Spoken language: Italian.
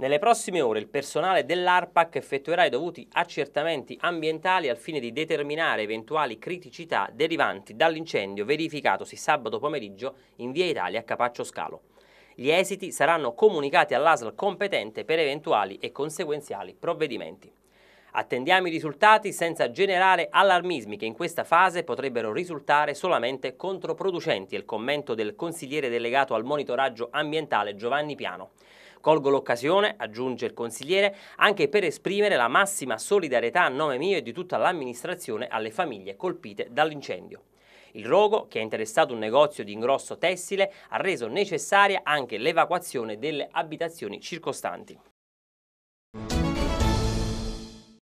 Nelle prossime ore il personale dell'ARPAC effettuerà i dovuti accertamenti ambientali al fine di determinare eventuali criticità derivanti dall'incendio verificatosi sabato pomeriggio in via Italia a Capaccio Scalo. Gli esiti saranno comunicati all'ASL competente per eventuali e conseguenziali provvedimenti. Attendiamo i risultati senza generare allarmismi che in questa fase potrebbero risultare solamente controproducenti, è il commento del consigliere delegato al monitoraggio ambientale Giovanni Piano. Colgo l'occasione, aggiunge il consigliere, anche per esprimere la massima solidarietà a nome mio e di tutta l'amministrazione alle famiglie colpite dall'incendio. Il rogo, che ha interessato un negozio di ingrosso tessile, ha reso necessaria anche l'evacuazione delle abitazioni circostanti.